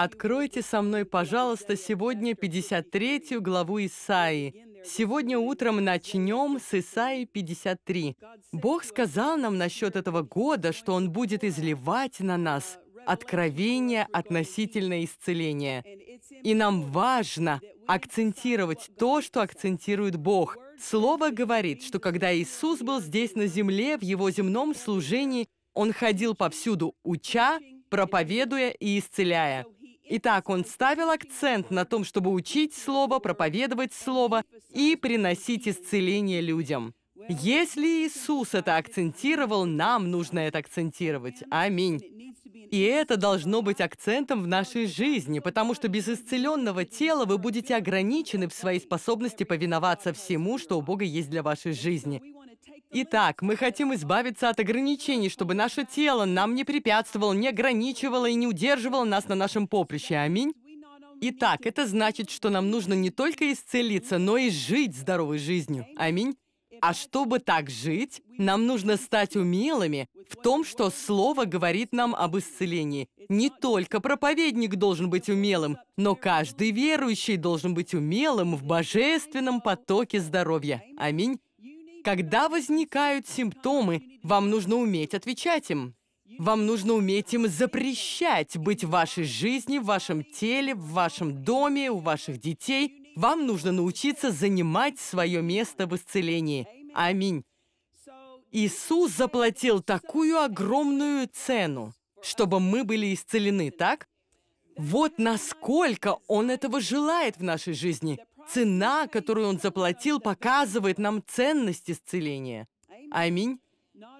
Откройте со мной, пожалуйста, сегодня 53 главу Исаии. Сегодня утром начнем с Исаии 53. Бог сказал нам насчет этого года, что Он будет изливать на нас откровение относительно исцеления. И нам важно акцентировать то, что акцентирует Бог. Слово говорит, что когда Иисус был здесь на земле, в его земном служении, он ходил повсюду, уча, проповедуя и исцеляя. Итак, он ставил акцент на том, чтобы учить Слово, проповедовать Слово и приносить исцеление людям. Если Иисус это акцентировал, нам нужно это акцентировать. Аминь. И это должно быть акцентом в нашей жизни, потому что без исцеленного тела вы будете ограничены в своей способности повиноваться всему, что у Бога есть для вашей жизни. Итак, мы хотим избавиться от ограничений, чтобы наше тело нам не препятствовало, не ограничивало и не удерживало нас на нашем поприще. Аминь. Итак, это значит, что нам нужно не только исцелиться, но и жить здоровой жизнью. Аминь. А чтобы так жить, нам нужно стать умелыми в том, что Слово говорит нам об исцелении. Не только проповедник должен быть умелым, но каждый верующий должен быть умелым в божественном потоке здоровья. Аминь. Когда возникают симптомы, вам нужно уметь отвечать им. Вам нужно уметь им запрещать быть в вашей жизни, в вашем теле, в вашем доме, у ваших детей. Вам нужно научиться занимать свое место в исцелении. Аминь. Иисус заплатил такую огромную цену, чтобы мы были исцелены, так? Вот насколько Он этого желает в нашей жизни. Цена, которую он заплатил, показывает нам ценность исцеления. Аминь.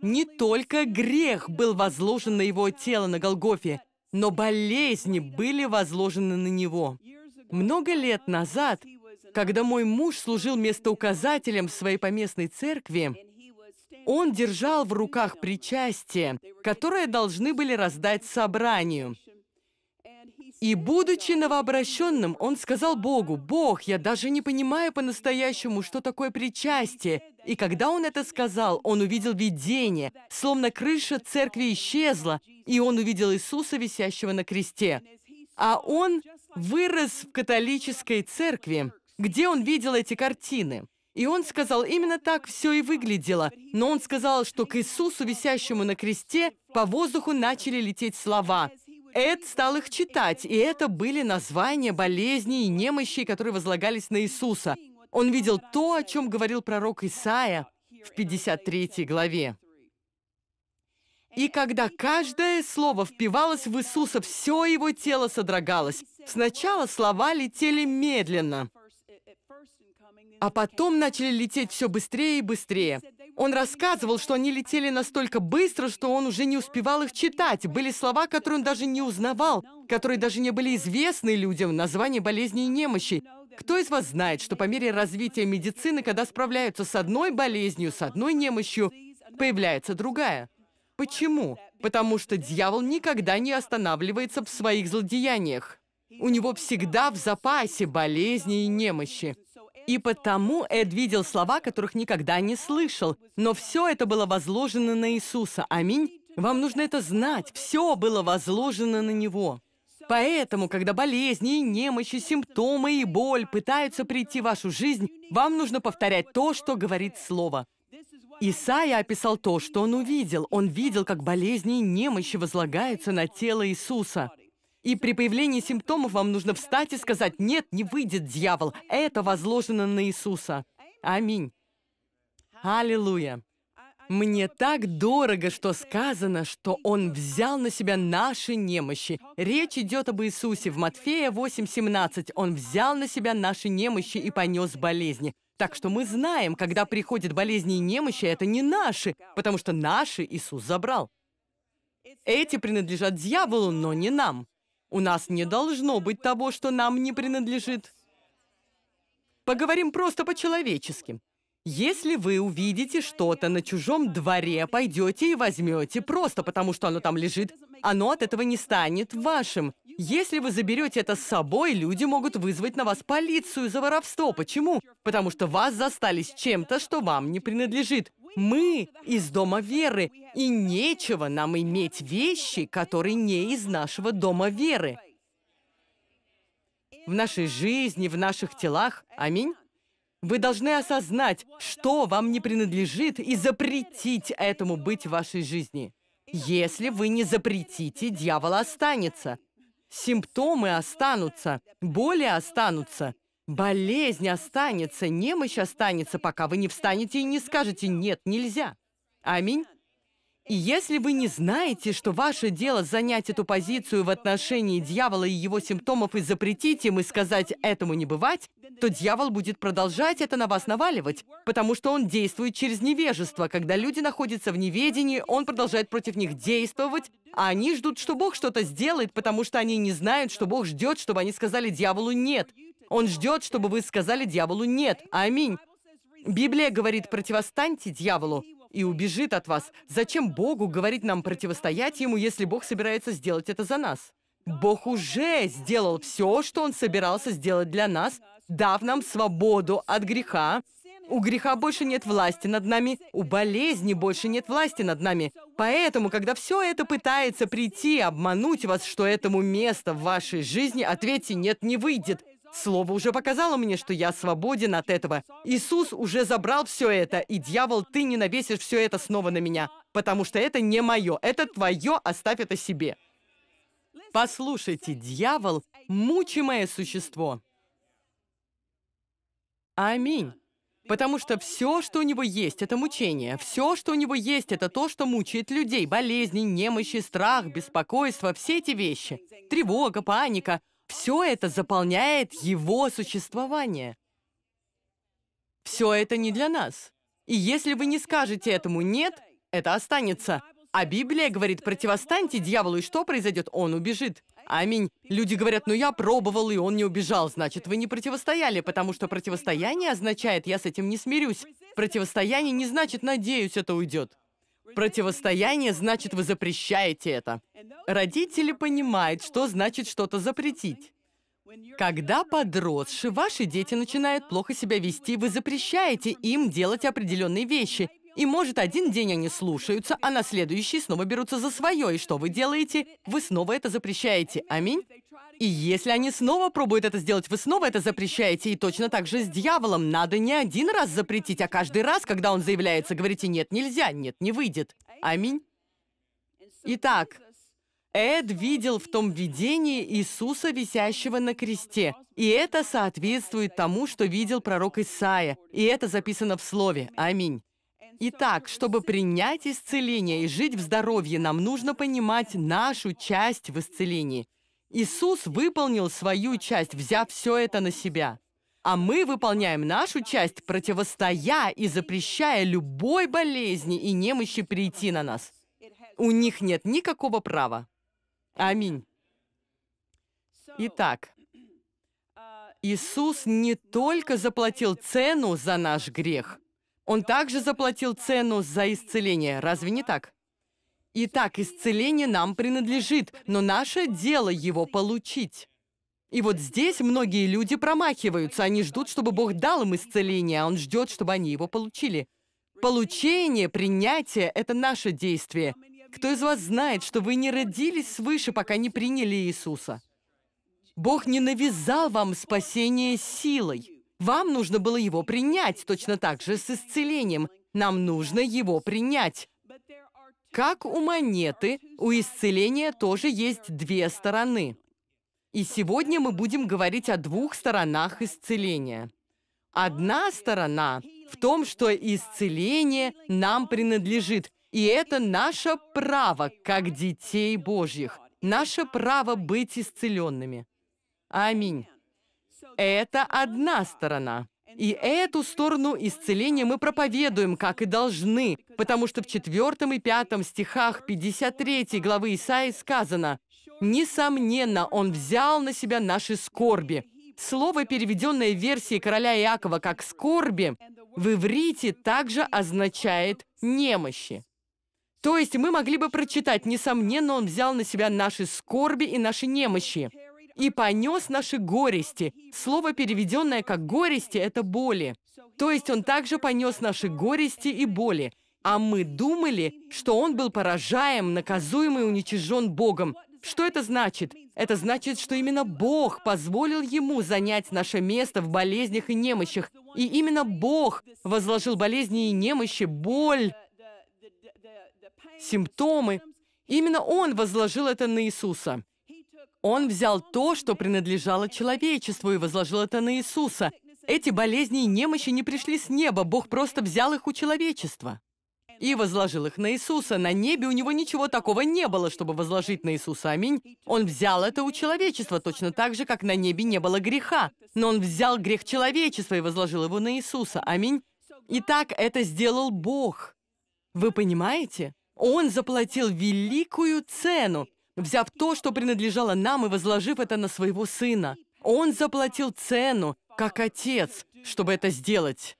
Не только грех был возложен на его тело на Голгофе, но болезни были возложены на него. Много лет назад, когда мой муж служил местоуказателем в своей поместной церкви, он держал в руках причастие, которое должны были раздать собранию – и будучи новообращенным, он сказал Богу, «Бог, я даже не понимаю по-настоящему, что такое причастие». И когда он это сказал, он увидел видение, словно крыша церкви исчезла, и он увидел Иисуса, висящего на кресте. А он вырос в католической церкви, где он видел эти картины. И он сказал, именно так все и выглядело. Но он сказал, что к Иисусу, висящему на кресте, по воздуху начали лететь слова – Эд стал их читать, и это были названия болезней и немощей, которые возлагались на Иисуса. Он видел то, о чем говорил пророк Исаия в 53 главе. И когда каждое слово впивалось в Иисуса, все его тело содрогалось. Сначала слова летели медленно, а потом начали лететь все быстрее и быстрее. Он рассказывал, что они летели настолько быстро, что он уже не успевал их читать. Были слова, которые он даже не узнавал, которые даже не были известны людям, названия болезней и немощи. Кто из вас знает, что по мере развития медицины, когда справляются с одной болезнью, с одной немощью, появляется другая? Почему? Потому что дьявол никогда не останавливается в своих злодеяниях. У него всегда в запасе болезни и немощи. И потому Эд видел слова, которых никогда не слышал. Но все это было возложено на Иисуса. Аминь. Вам нужно это знать. Все было возложено на Него. Поэтому, когда болезни, немощи, симптомы и боль пытаются прийти в вашу жизнь, вам нужно повторять то, что говорит Слово. Исаия описал то, что он увидел. Он видел, как болезни и немощи возлагаются на тело Иисуса. И при появлении симптомов вам нужно встать и сказать, «Нет, не выйдет дьявол». Это возложено на Иисуса. Аминь. Аллилуйя. Мне так дорого, что сказано, что Он взял на Себя наши немощи. Речь идет об Иисусе в Матфея 8:17. Он взял на Себя наши немощи и понес болезни. Так что мы знаем, когда приходят болезни и немощи, это не наши, потому что наши Иисус забрал. Эти принадлежат дьяволу, но не нам. У нас не должно быть того, что нам не принадлежит. Поговорим просто по-человечески. Если вы увидите что-то на чужом дворе, пойдете и возьмете, просто потому что оно там лежит, оно от этого не станет вашим. Если вы заберете это с собой, люди могут вызвать на вас полицию за воровство. Почему? Потому что вас застали с чем-то, что вам не принадлежит. Мы из дома веры, и нечего нам иметь вещи, которые не из нашего дома веры. В нашей жизни, в наших телах. Аминь. Вы должны осознать, что вам не принадлежит, и запретить этому быть в вашей жизни. Если вы не запретите, дьявол останется. Симптомы останутся, боли останутся, Болезнь останется, немощь останется, пока вы не встанете и не скажете «нет, нельзя». Аминь. И если вы не знаете, что ваше дело занять эту позицию в отношении дьявола и его симптомов и запретить им и сказать «этому не бывать», то дьявол будет продолжать это на вас наваливать, потому что он действует через невежество. Когда люди находятся в неведении, он продолжает против них действовать, а они ждут, что Бог что-то сделает, потому что они не знают, что Бог ждет, чтобы они сказали дьяволу «нет». Он ждет, чтобы вы сказали дьяволу «нет». Аминь. Библия говорит «противостаньте дьяволу» и убежит от вас. Зачем Богу говорить нам противостоять Ему, если Бог собирается сделать это за нас? Бог уже сделал все, что Он собирался сделать для нас, дав нам свободу от греха. У греха больше нет власти над нами, у болезни больше нет власти над нами. Поэтому, когда все это пытается прийти обмануть вас, что этому место в вашей жизни, ответьте «нет, не выйдет». Слово уже показало мне, что я свободен от этого. Иисус уже забрал все это, и дьявол, ты не навесишь все это снова на меня, потому что это не мое, это твое, оставь это себе. Послушайте, дьявол – мучимое существо. Аминь. Потому что все, что у него есть, это мучение. Все, что у него есть, это то, что мучает людей. Болезни, немощи, страх, беспокойство, все эти вещи. Тревога, паника – все это заполняет его существование. Все это не для нас. И если вы не скажете этому «нет», это останется. А Библия говорит, противостаньте дьяволу, и что произойдет? Он убежит. Аминь. Люди говорят, ну я пробовал, и он не убежал. Значит, вы не противостояли, потому что противостояние означает, я с этим не смирюсь. Противостояние не значит, надеюсь, это уйдет. Противостояние значит, вы запрещаете это. Родители понимают, что значит что-то запретить. Когда подросшие ваши дети начинают плохо себя вести, вы запрещаете им делать определенные вещи, и может, один день они слушаются, а на следующий снова берутся за свое. И что вы делаете? Вы снова это запрещаете. Аминь? И если они снова пробуют это сделать, вы снова это запрещаете. И точно так же с дьяволом. Надо не один раз запретить, а каждый раз, когда он заявляется, говорите «нет, нельзя», «нет, не выйдет». Аминь? Итак, Эд видел в том видении Иисуса, висящего на кресте. И это соответствует тому, что видел пророк Исаия. И это записано в Слове. Аминь. Итак, чтобы принять исцеление и жить в здоровье, нам нужно понимать нашу часть в исцелении. Иисус выполнил свою часть, взяв все это на себя. А мы выполняем нашу часть, противостоя и запрещая любой болезни и немощи прийти на нас. У них нет никакого права. Аминь. Итак, Иисус не только заплатил цену за наш грех, он также заплатил цену за исцеление. Разве не так? Итак, исцеление нам принадлежит, но наше дело его получить. И вот здесь многие люди промахиваются. Они ждут, чтобы Бог дал им исцеление, а Он ждет, чтобы они его получили. Получение, принятие — это наше действие. Кто из вас знает, что вы не родились свыше, пока не приняли Иисуса? Бог не навязал вам спасение силой. Вам нужно было его принять, точно так же с исцелением. Нам нужно его принять. Как у монеты, у исцеления тоже есть две стороны. И сегодня мы будем говорить о двух сторонах исцеления. Одна сторона в том, что исцеление нам принадлежит, и это наше право, как детей Божьих, наше право быть исцеленными. Аминь. Это одна сторона. И эту сторону исцеления мы проповедуем, как и должны, потому что в 4 и 5 стихах 53 главы Исаии сказано, «Несомненно, Он взял на себя наши скорби». Слово, переведенное в версии короля Иакова как «скорби», в иврите также означает «немощи». То есть мы могли бы прочитать «Несомненно, Он взял на себя наши скорби и наши немощи» и понес наши горести. Слово, переведенное как «горести», — это «боли». То есть он также понес наши горести и боли. А мы думали, что он был поражаем, наказуем и уничижен Богом. Что это значит? Это значит, что именно Бог позволил ему занять наше место в болезнях и немощах. И именно Бог возложил болезни и немощи, боль, симптомы. Именно Он возложил это на Иисуса. Он взял то, что принадлежало человечеству, и возложил это на Иисуса. Эти болезни и немощи не пришли с неба, Бог просто взял их у человечества и возложил их на Иисуса. На небе у него ничего такого не было, чтобы возложить на Иисуса. Аминь. Он взял это у человечества, точно так же, как на небе не было греха. Но он взял грех человечества и возложил его на Иисуса. Аминь. И так это сделал Бог. Вы понимаете? Он заплатил великую цену взяв то, что принадлежало нам, и возложив это на своего сына. Он заплатил цену, как отец, чтобы это сделать.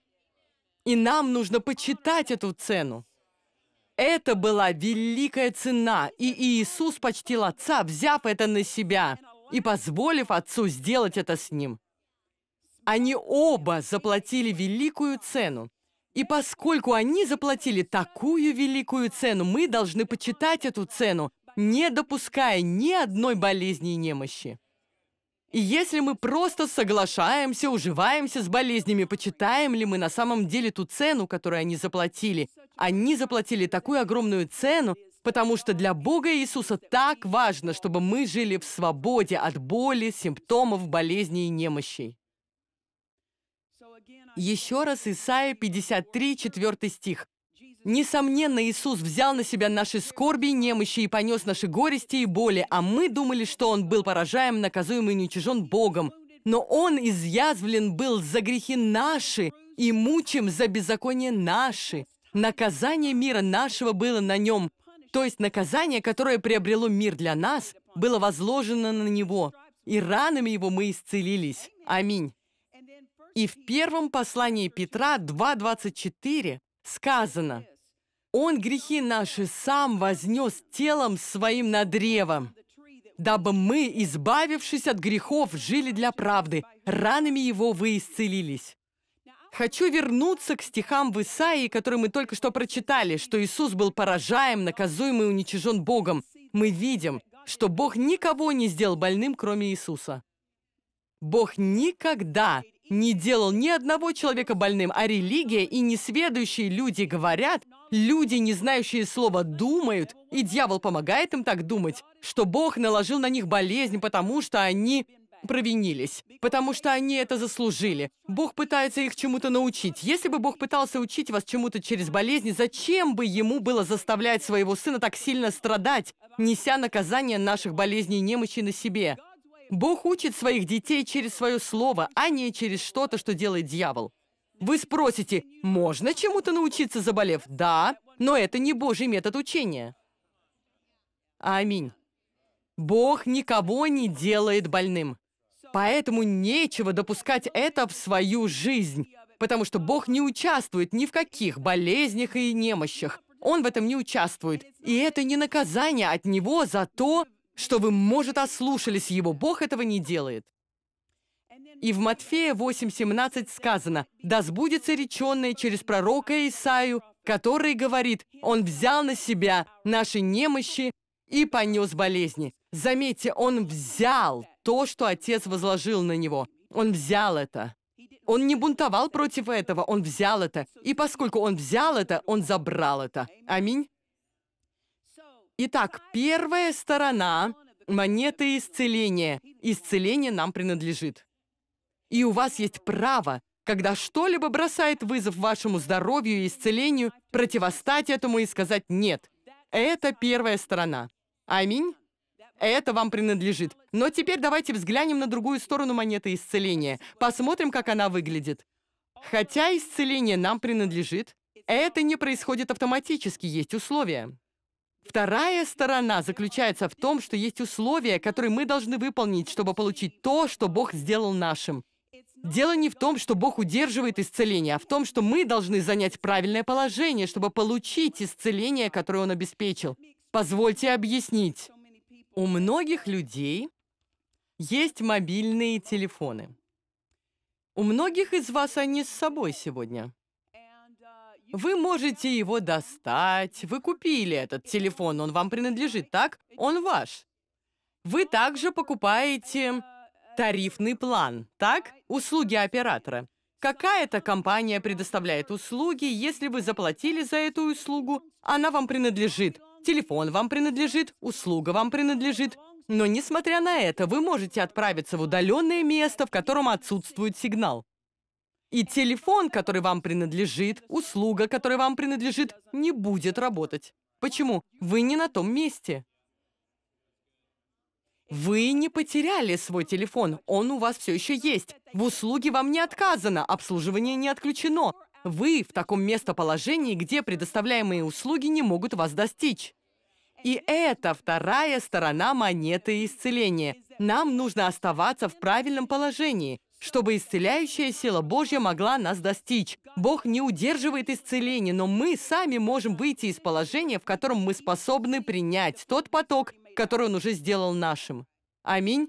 И нам нужно почитать эту цену. Это была великая цена, и Иисус почтил Отца, взяв это на себя и позволив Отцу сделать это с Ним. Они оба заплатили великую цену. И поскольку они заплатили такую великую цену, мы должны почитать эту цену не допуская ни одной болезни и немощи. И если мы просто соглашаемся, уживаемся с болезнями, почитаем ли мы на самом деле ту цену, которую они заплатили? Они заплатили такую огромную цену, потому что для Бога Иисуса так важно, чтобы мы жили в свободе от боли, симптомов, болезней и немощей. Еще раз Исаия 53, 4 стих. Несомненно, Иисус взял на себя наши скорби, немощи и понес наши горести и боли, а мы думали, что Он был поражаем, наказуем и уничижен Богом. Но Он изъязвлен был за грехи наши и мучим за беззаконие наши. Наказание мира нашего было на Нем. То есть наказание, которое приобрело мир для нас, было возложено на Него. И ранами Его мы исцелились. Аминь. И в первом послании Петра 2.24 сказано, он грехи наши сам вознес телом своим на древо, дабы мы, избавившись от грехов, жили для правды, ранами его вы исцелились. Хочу вернуться к стихам в Исаии, которые мы только что прочитали, что Иисус был поражаем, наказуем и уничижен Богом. Мы видим, что Бог никого не сделал больным, кроме Иисуса. Бог никогда не делал ни одного человека больным, а религия и несведущие люди говорят, люди, не знающие слова, думают, и дьявол помогает им так думать, что Бог наложил на них болезнь, потому что они провинились, потому что они это заслужили. Бог пытается их чему-то научить. Если бы Бог пытался учить вас чему-то через болезни, зачем бы ему было заставлять своего сына так сильно страдать, неся наказание наших болезней и немощи на себе? Бог учит своих детей через свое слово, а не через что-то, что делает дьявол. Вы спросите, можно чему-то научиться, заболев? Да, но это не Божий метод учения. Аминь. Бог никого не делает больным. Поэтому нечего допускать это в свою жизнь, потому что Бог не участвует ни в каких болезнях и немощах. Он в этом не участвует. И это не наказание от Него за то, что вы, может, ослушались его, Бог этого не делает. И в Матфея 8:17 сказано, «Да сбудется реченное через пророка Исаию, который говорит, он взял на себя наши немощи и понес болезни». Заметьте, он взял то, что Отец возложил на него. Он взял это. Он не бунтовал против этого, он взял это. И поскольку он взял это, он забрал это. Аминь. Итак, первая сторона монеты исцеления. Исцеление нам принадлежит. И у вас есть право, когда что-либо бросает вызов вашему здоровью и исцелению, противостать этому и сказать «нет». Это первая сторона. Аминь? Это вам принадлежит. Но теперь давайте взглянем на другую сторону монеты исцеления. Посмотрим, как она выглядит. Хотя исцеление нам принадлежит, это не происходит автоматически, есть условия. Вторая сторона заключается в том, что есть условия, которые мы должны выполнить, чтобы получить то, что Бог сделал нашим. Дело не в том, что Бог удерживает исцеление, а в том, что мы должны занять правильное положение, чтобы получить исцеление, которое Он обеспечил. Позвольте объяснить. У многих людей есть мобильные телефоны. У многих из вас они с собой сегодня. Вы можете его достать. Вы купили этот телефон, он вам принадлежит, так? Он ваш. Вы также покупаете тарифный план, так? Услуги оператора. Какая-то компания предоставляет услуги, если вы заплатили за эту услугу, она вам принадлежит. Телефон вам принадлежит, услуга вам принадлежит. Но несмотря на это, вы можете отправиться в удаленное место, в котором отсутствует сигнал. И телефон, который вам принадлежит, услуга, которая вам принадлежит, не будет работать. Почему? Вы не на том месте. Вы не потеряли свой телефон, он у вас все еще есть. В услуге вам не отказано, обслуживание не отключено. Вы в таком местоположении, где предоставляемые услуги не могут вас достичь. И это вторая сторона монеты исцеления. Нам нужно оставаться в правильном положении, чтобы исцеляющая сила Божья могла нас достичь. Бог не удерживает исцеление, но мы сами можем выйти из положения, в котором мы способны принять тот поток, который Он уже сделал нашим. Аминь.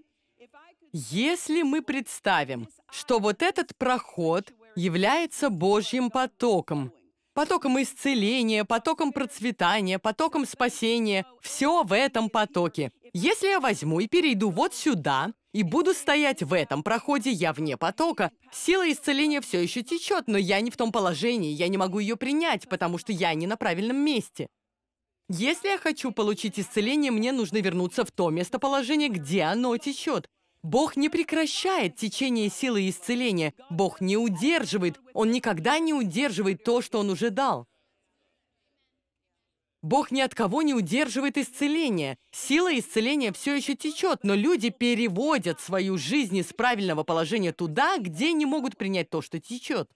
Если мы представим, что вот этот проход является Божьим потоком, потоком исцеления, потоком процветания, потоком спасения, все в этом потоке. Если я возьму и перейду вот сюда, и буду стоять в этом проходе, я вне потока. Сила исцеления все еще течет, но я не в том положении, я не могу ее принять, потому что я не на правильном месте. Если я хочу получить исцеление, мне нужно вернуться в то местоположение, где оно течет. Бог не прекращает течение силы исцеления. Бог не удерживает. Он никогда не удерживает то, что Он уже дал. Бог ни от кого не удерживает исцеление. Сила исцеления все еще течет, но люди переводят свою жизнь из правильного положения туда, где не могут принять то, что течет.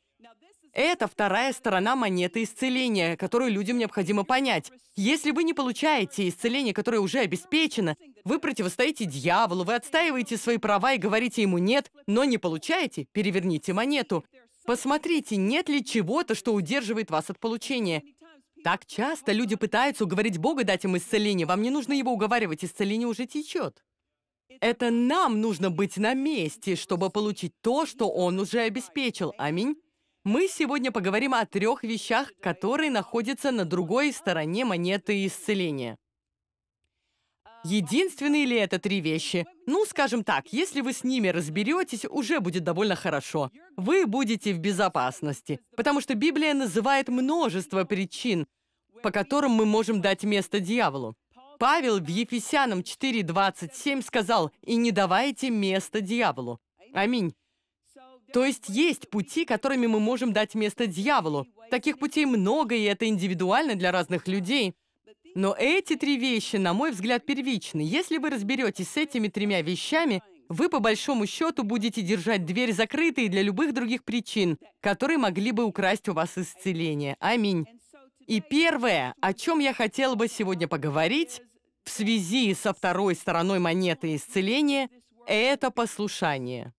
Это вторая сторона монеты исцеления, которую людям необходимо понять. Если вы не получаете исцеление, которое уже обеспечено, вы противостоите дьяволу, вы отстаиваете свои права и говорите ему «нет», но не получаете, переверните монету. Посмотрите, нет ли чего-то, что удерживает вас от получения. Так часто люди пытаются уговорить Бога дать им исцеление. Вам не нужно его уговаривать, исцеление уже течет. Это нам нужно быть на месте, чтобы получить то, что Он уже обеспечил. Аминь. Мы сегодня поговорим о трех вещах, которые находятся на другой стороне монеты исцеления. Единственные ли это три вещи? Ну, скажем так, если вы с ними разберетесь, уже будет довольно хорошо. Вы будете в безопасности, потому что Библия называет множество причин, по которым мы можем дать место дьяволу. Павел в Ефесянам 4.27 сказал, «И не давайте место дьяволу». Аминь. То есть есть пути, которыми мы можем дать место дьяволу. Таких путей много, и это индивидуально для разных людей. Но эти три вещи, на мой взгляд, первичны. Если вы разберетесь с этими тремя вещами, вы по большому счету будете держать дверь закрытой для любых других причин, которые могли бы украсть у вас исцеление. Аминь. И первое, о чем я хотела бы сегодня поговорить в связи со второй стороной монеты исцеления, это послушание.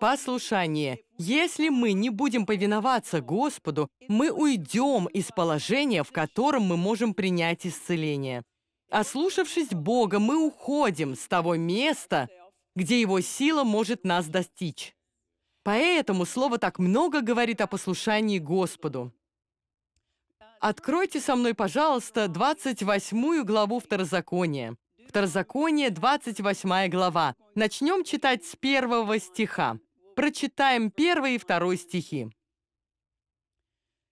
Послушание. Если мы не будем повиноваться Господу, мы уйдем из положения, в котором мы можем принять исцеление. Ослушавшись Бога, мы уходим с того места, где Его сила может нас достичь. Поэтому слово так много говорит о послушании Господу. Откройте со мной, пожалуйста, 28 главу Второзакония. Второзаконие, 28 глава. Начнем читать с первого стиха. Прочитаем первый и второй стихи.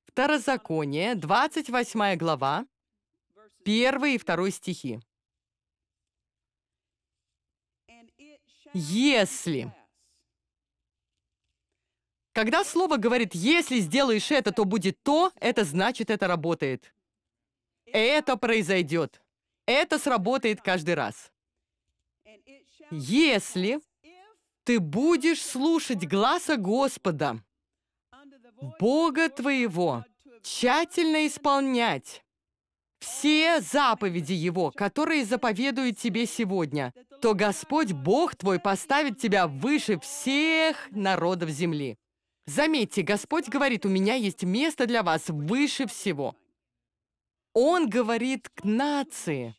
Второзаконие, 28 глава, первый и второй стихи. «Если». Когда слово говорит «если сделаешь это, то будет то», это значит, это работает. Это произойдет. Это сработает каждый раз. Если ты будешь слушать гласа Господа, Бога твоего, тщательно исполнять все заповеди Его, которые заповедуют тебе сегодня, то Господь Бог твой поставит тебя выше всех народов земли. Заметьте, Господь говорит, у меня есть место для вас выше всего. Он говорит к нации.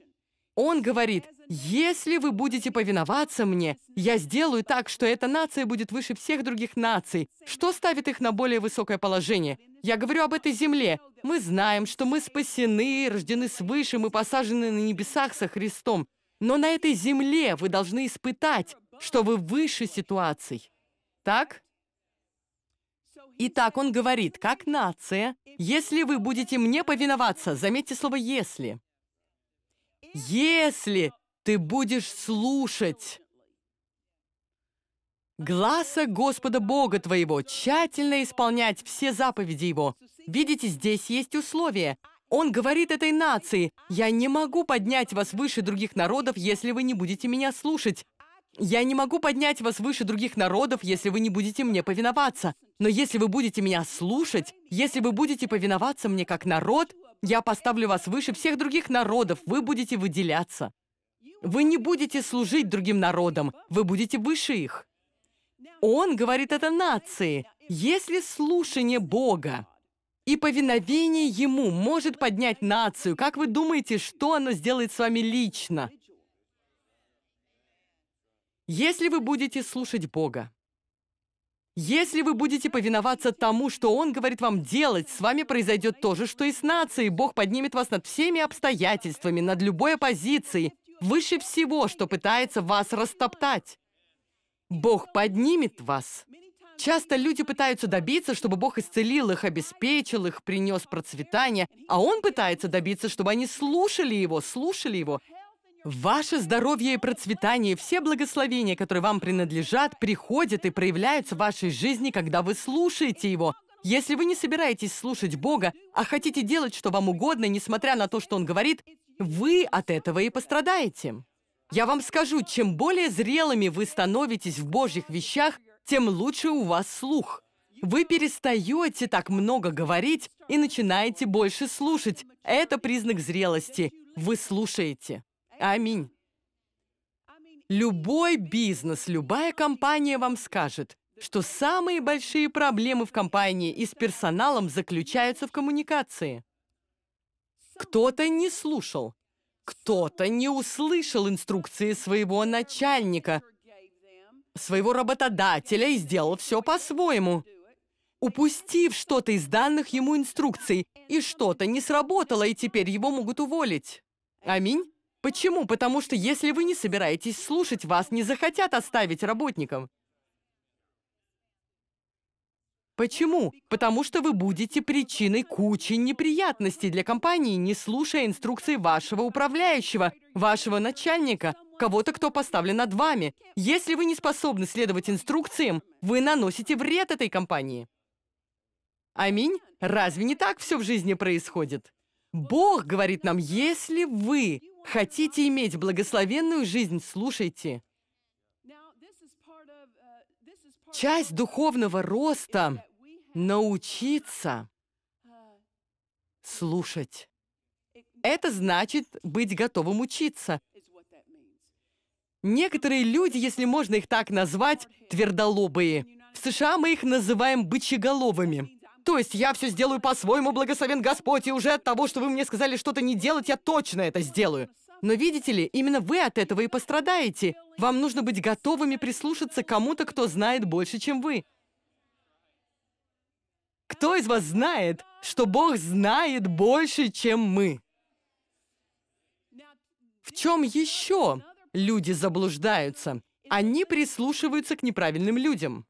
Он говорит, если вы будете повиноваться мне, я сделаю так, что эта нация будет выше всех других наций, что ставит их на более высокое положение. Я говорю об этой земле. Мы знаем, что мы спасены, рождены свыше, мы посажены на небесах со Христом. Но на этой земле вы должны испытать, что вы выше ситуаций. Так? Итак, он говорит, как нация, если вы будете мне повиноваться, заметьте слово «если», если ты будешь слушать гласа Господа Бога твоего, тщательно исполнять все заповеди Его. Видите, здесь есть условия. Он говорит этой нации, «Я не могу поднять вас выше других народов, если вы не будете меня слушать. Я не могу поднять вас выше других народов, если вы не будете мне повиноваться. Но если вы будете меня слушать, если вы будете повиноваться мне как народ, я поставлю вас выше всех других народов, вы будете выделяться. Вы не будете служить другим народам, вы будете выше их. Он говорит это нации. Если слушание Бога и повиновение Ему может поднять нацию, как вы думаете, что оно сделает с вами лично? Если вы будете слушать Бога, если вы будете повиноваться тому, что Он говорит вам делать, с вами произойдет то же, что и с нацией. Бог поднимет вас над всеми обстоятельствами, над любой оппозицией, выше всего, что пытается вас растоптать. Бог поднимет вас. Часто люди пытаются добиться, чтобы Бог исцелил их, обеспечил их, принес процветание, а Он пытается добиться, чтобы они слушали Его, слушали Его Ваше здоровье и процветание, все благословения, которые вам принадлежат, приходят и проявляются в вашей жизни, когда вы слушаете Его. Если вы не собираетесь слушать Бога, а хотите делать, что вам угодно, несмотря на то, что Он говорит, вы от этого и пострадаете. Я вам скажу, чем более зрелыми вы становитесь в Божьих вещах, тем лучше у вас слух. Вы перестаете так много говорить и начинаете больше слушать. Это признак зрелости. Вы слушаете. Аминь. Любой бизнес, любая компания вам скажет, что самые большие проблемы в компании и с персоналом заключаются в коммуникации. Кто-то не слушал, кто-то не услышал инструкции своего начальника, своего работодателя и сделал все по-своему, упустив что-то из данных ему инструкций, и что-то не сработало, и теперь его могут уволить. Аминь? Почему? Потому что если вы не собираетесь слушать, вас не захотят оставить работникам. Почему? Потому что вы будете причиной кучи неприятностей для компании, не слушая инструкции вашего управляющего, вашего начальника, кого-то, кто поставлен над вами. Если вы не способны следовать инструкциям, вы наносите вред этой компании. Аминь? Разве не так все в жизни происходит? Бог говорит нам, если вы Хотите иметь благословенную жизнь, слушайте. Часть духовного роста — научиться слушать. Это значит быть готовым учиться. Некоторые люди, если можно их так назвать, твердолобые. В США мы их называем бычеголовыми. То есть я все сделаю по-своему, благословен Господь, и уже от того, что вы мне сказали что-то не делать, я точно это сделаю. Но видите ли, именно вы от этого и пострадаете. Вам нужно быть готовыми прислушаться кому-то, кто знает больше, чем вы. Кто из вас знает, что Бог знает больше, чем мы? В чем еще люди заблуждаются? Они прислушиваются к неправильным людям.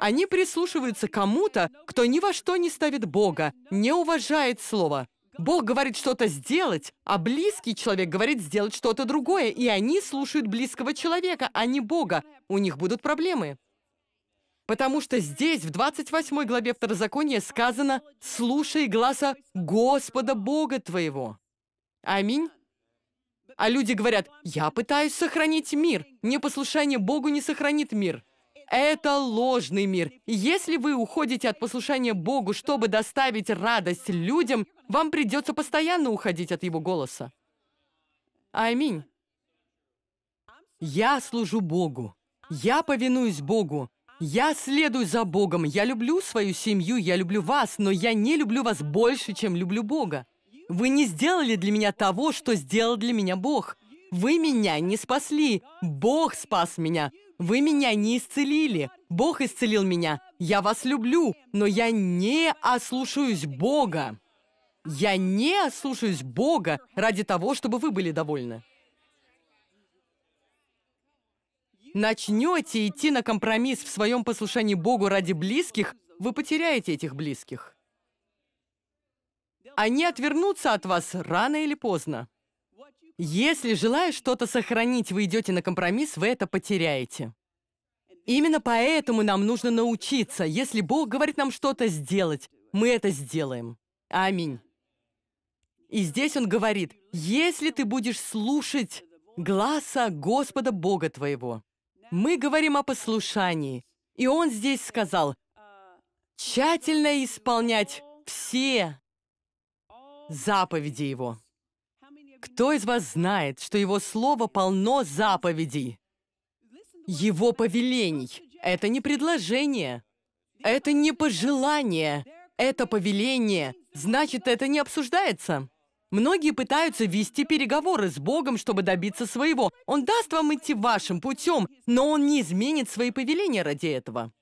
Они прислушиваются кому-то, кто ни во что не ставит Бога, не уважает Слово. Бог говорит что-то сделать, а близкий человек говорит сделать что-то другое, и они слушают близкого человека, а не Бога. У них будут проблемы. Потому что здесь, в 28 главе Второзакония, сказано «Слушай глаза Господа Бога твоего». Аминь. А люди говорят, я пытаюсь сохранить мир. Непослушание Богу не сохранит мир. Это ложный мир. Если вы уходите от послушания Богу, чтобы доставить радость людям, вам придется постоянно уходить от Его голоса. Аминь. Я служу Богу. Я повинуюсь Богу. Я следую за Богом. Я люблю свою семью, я люблю вас, но я не люблю вас больше, чем люблю Бога. Вы не сделали для меня того, что сделал для меня Бог. Вы меня не спасли. Бог спас меня. Вы меня не исцелили. Бог исцелил меня. Я вас люблю, но я не ослушаюсь Бога. Я не ослушаюсь Бога ради того, чтобы вы были довольны. Начнете идти на компромисс в своем послушании Богу ради близких, вы потеряете этих близких. Они отвернутся от вас рано или поздно. Если, желая что-то сохранить, вы идете на компромисс, вы это потеряете. Именно поэтому нам нужно научиться. Если Бог говорит нам что-то сделать, мы это сделаем. Аминь. И здесь он говорит, если ты будешь слушать гласа Господа Бога твоего. Мы говорим о послушании. И он здесь сказал, тщательно исполнять все заповеди его. Кто из вас знает, что его слово полно заповедей? Его повелений. Это не предложение. Это не пожелание. Это повеление. Значит, это не обсуждается. Многие пытаются вести переговоры с Богом, чтобы добиться своего. Он даст вам идти вашим путем, но он не изменит свои повеления ради этого.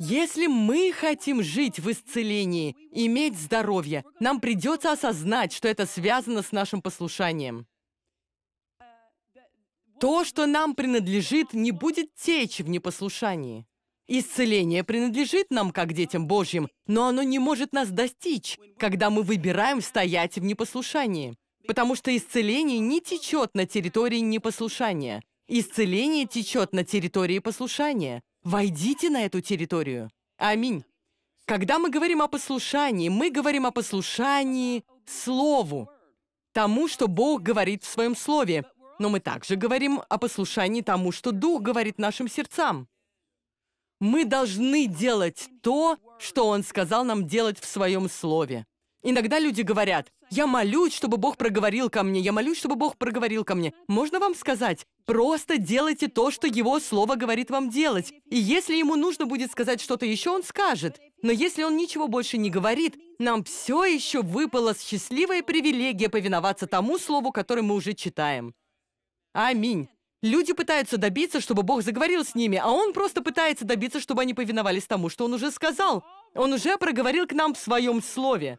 Если мы хотим жить в исцелении, иметь здоровье, нам придется осознать, что это связано с нашим послушанием. То, что нам принадлежит, не будет течь в непослушании. Исцеление принадлежит нам, как детям Божьим, но оно не может нас достичь, когда мы выбираем стоять в непослушании. Потому что исцеление не течет на территории непослушания. Исцеление течет на территории послушания. Войдите на эту территорию. Аминь. Когда мы говорим о послушании, мы говорим о послушании Слову, тому, что Бог говорит в Своем Слове. Но мы также говорим о послушании тому, что Дух говорит нашим сердцам. Мы должны делать то, что Он сказал нам делать в Своем Слове. Иногда люди говорят, я молюсь, чтобы Бог проговорил ко мне, я молюсь, чтобы Бог проговорил ко мне. Можно вам сказать, просто делайте то, что Его Слово говорит вам делать. И если Ему нужно будет сказать что-то еще, Он скажет. Но если Он ничего больше не говорит, нам все еще выпала счастливая привилегия повиноваться тому Слову, которое мы уже читаем. Аминь. Люди пытаются добиться, чтобы Бог заговорил с ними, а Он просто пытается добиться, чтобы они повиновались тому, что Он уже сказал. Он уже проговорил к нам в Своем Слове.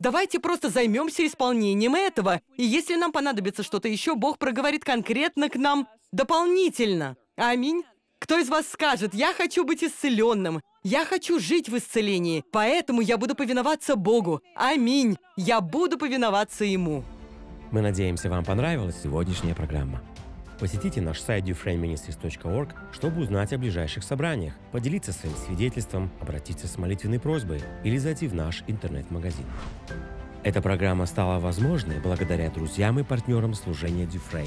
Давайте просто займемся исполнением этого. И если нам понадобится что-то еще, Бог проговорит конкретно к нам дополнительно. Аминь. Кто из вас скажет, я хочу быть исцеленным, я хочу жить в исцелении, поэтому я буду повиноваться Богу. Аминь. Я буду повиноваться Ему. Мы надеемся, вам понравилась сегодняшняя программа. Посетите наш сайт dufrainministries.org, чтобы узнать о ближайших собраниях, поделиться своим свидетельством, обратиться с молитвенной просьбой или зайти в наш интернет-магазин. Эта программа стала возможной благодаря друзьям и партнерам служения Дюфрейн.